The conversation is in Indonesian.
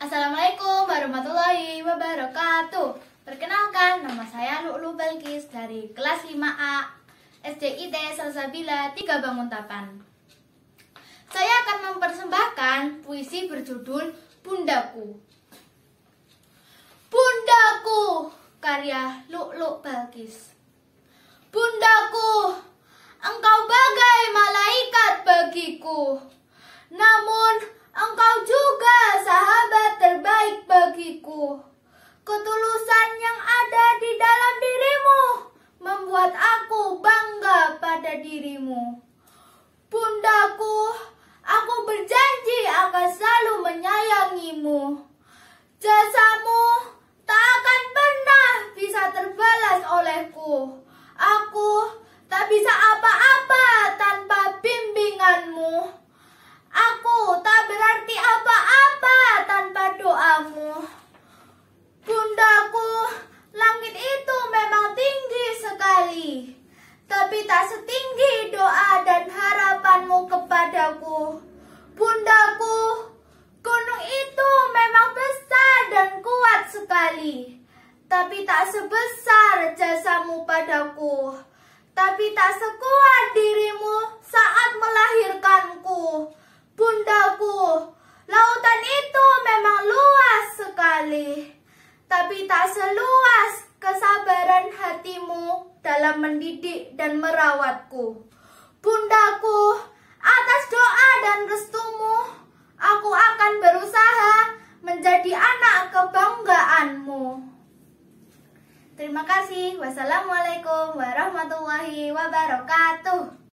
Assalamualaikum warahmatullahi wabarakatuh Perkenalkan, nama saya Lulu Belkis dari kelas 5A SDIT Salsabila 3 Bangun Tapan Saya akan mempersembahkan puisi berjudul Bundaku Bundaku, karya Lulu Belkis Bundaku, engkau bagai diriku. Ketulusan yang ada di dalam dirimu membuat aku bangga pada dirimu. Bundaku, aku berjanji akan selalu menyayangimu. Jasamu tak akan pernah bisa terbalas olehku. Aku tak bisa apa-apa tanpa bimbinganmu. Aku tak berarti apa-apa tanpa doamu. Tak setinggi doa dan harapanmu kepadaku. Bundaku, gunung itu memang besar dan kuat sekali, tapi tak sebesar jasamu padaku. Tapi tak sekuat dirimu saat melahirkanku. Bundaku, lautan itu memang luas sekali, tapi tak seluas kesabaran hatimu dalam mendidik dan merawatku. Bundaku, atas doa dan restumu, aku akan berusaha menjadi anak kebanggaanmu. Terima kasih. Wassalamualaikum warahmatullahi wabarakatuh.